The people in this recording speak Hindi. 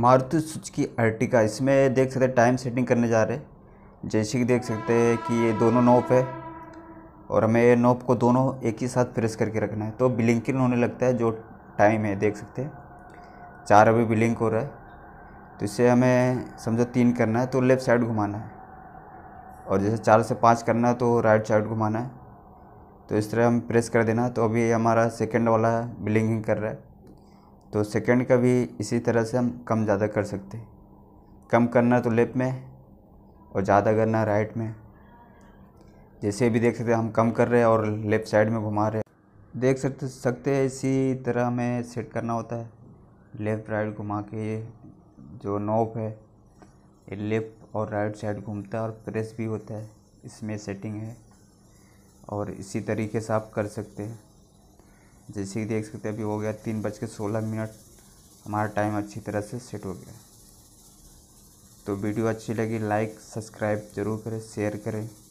मारुति सुजुकी अर्टिका इसमें देख सकते हैं टाइम सेटिंग करने जा रहे हैं जैसे कि देख सकते हैं कि ये दोनों नोप है और हमें नोप को दोनों एक ही साथ प्रेस करके रखना है तो ब्लिंकिंग होने लगता है जो टाइम है देख सकते हैं चार अभी ब्लिंक हो रहा है तो इसे हमें समझो तीन करना है तो लेफ़्ट साइड घुमाना है और जैसे चार से पाँच करना है तो राइट साइड घुमाना है तो इस तरह हम प्रेस कर देना तो अभी हमारा सेकेंड वाला बिलिंगिंग कर रहा है तो सेकंड का भी इसी तरह से हम कम ज़्यादा कर सकते कम करना तो लेफ्ट में और ज़्यादा करना राइट में जैसे भी देख सकते हम कम कर रहे हैं और लेफ़्ट साइड में घुमा रहे हैं देख सकते सकते हैं इसी तरह हमें सेट करना होता है लेफ़्ट राइट घुमा के ये जो नोब है ये लेफ़्ट और राइट साइड घूमता है और प्रेस भी होता है इसमें सेटिंग है और इसी तरीके से आप कर सकते हैं जैसे कि देख सकते हैं अभी हो गया तीन बज के सोलह मिनट हमारा टाइम अच्छी तरह से सेट हो गया तो वीडियो अच्छी लगी लाइक सब्सक्राइब जरूर करें शेयर करें